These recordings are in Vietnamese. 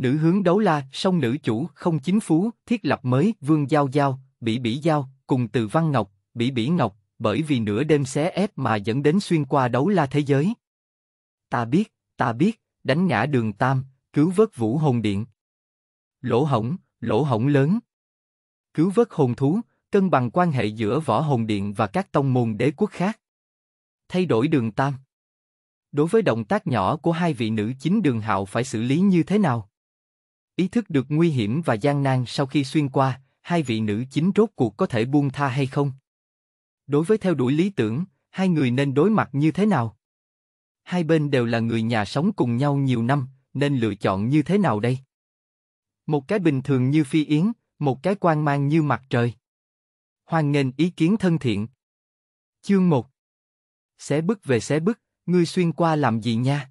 Nữ hướng đấu la, song nữ chủ, không chính phú, thiết lập mới, vương giao giao, bỉ bỉ giao, cùng từ văn ngọc, bỉ bỉ ngọc, bởi vì nửa đêm xé ép mà dẫn đến xuyên qua đấu la thế giới. Ta biết, ta biết, đánh ngã đường tam, cứu vớt vũ hồn điện. Lỗ hổng, lỗ hổng lớn. Cứu vớt hồn thú, cân bằng quan hệ giữa võ hồn điện và các tông môn đế quốc khác. Thay đổi đường tam. Đối với động tác nhỏ của hai vị nữ chính đường hạo phải xử lý như thế nào? Ý thức được nguy hiểm và gian nan sau khi xuyên qua, hai vị nữ chính rốt cuộc có thể buông tha hay không? Đối với theo đuổi lý tưởng, hai người nên đối mặt như thế nào? Hai bên đều là người nhà sống cùng nhau nhiều năm, nên lựa chọn như thế nào đây? Một cái bình thường như phi yến, một cái quan mang như mặt trời. Hoan nghênh ý kiến thân thiện. Chương 1 Xé bức về xé bức, ngươi xuyên qua làm gì nha?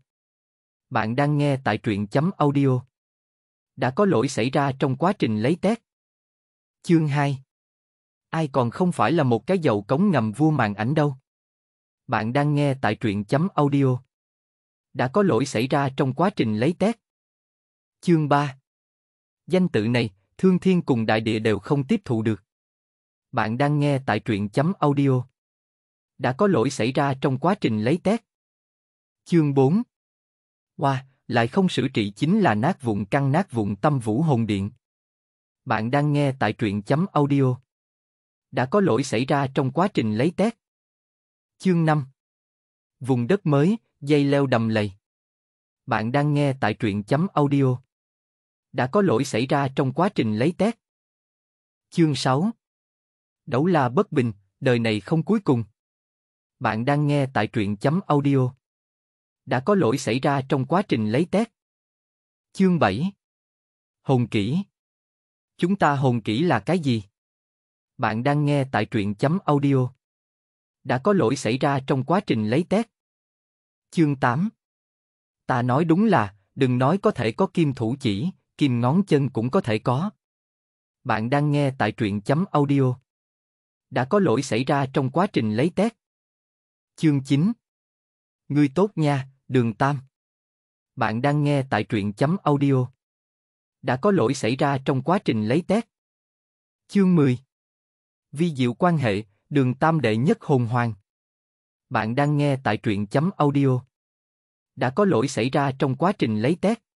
Bạn đang nghe tại truyện chấm audio đã có lỗi xảy ra trong quá trình lấy tét. Chương 2 Ai còn không phải là một cái dầu cống ngầm vua màn ảnh đâu. Bạn đang nghe tại truyện chấm audio. Đã có lỗi xảy ra trong quá trình lấy tét. Chương 3 Danh tự này, thương thiên cùng đại địa đều không tiếp thụ được. Bạn đang nghe tại truyện chấm audio. Đã có lỗi xảy ra trong quá trình lấy tét. Chương 4 Wow, lại không xử trị chính là nát vụn căn nát vụn tâm vũ hồn điện. Bạn đang nghe tại truyện chấm audio. Đã có lỗi xảy ra trong quá trình lấy tét. Chương 5 Vùng đất mới, dây leo đầm lầy. Bạn đang nghe tại truyện chấm audio. Đã có lỗi xảy ra trong quá trình lấy tét. Chương 6 Đấu la bất bình, đời này không cuối cùng. Bạn đang nghe tại truyện chấm audio đã có lỗi xảy ra trong quá trình lấy test. Chương 7 Hồn kỹ Chúng ta hồn kỹ là cái gì? Bạn đang nghe tại truyện chấm audio. Đã có lỗi xảy ra trong quá trình lấy test. Chương 8 Ta nói đúng là, đừng nói có thể có kim thủ chỉ, kim ngón chân cũng có thể có. Bạn đang nghe tại truyện chấm audio. Đã có lỗi xảy ra trong quá trình lấy test. Chương 9 Ngươi tốt nha, Đường Tam. Bạn đang nghe tại truyện chấm audio. Đã có lỗi xảy ra trong quá trình lấy tét Chương 10. Vi diệu quan hệ, đường Tam đệ nhất hồn hoàng. Bạn đang nghe tại truyện chấm audio. Đã có lỗi xảy ra trong quá trình lấy tét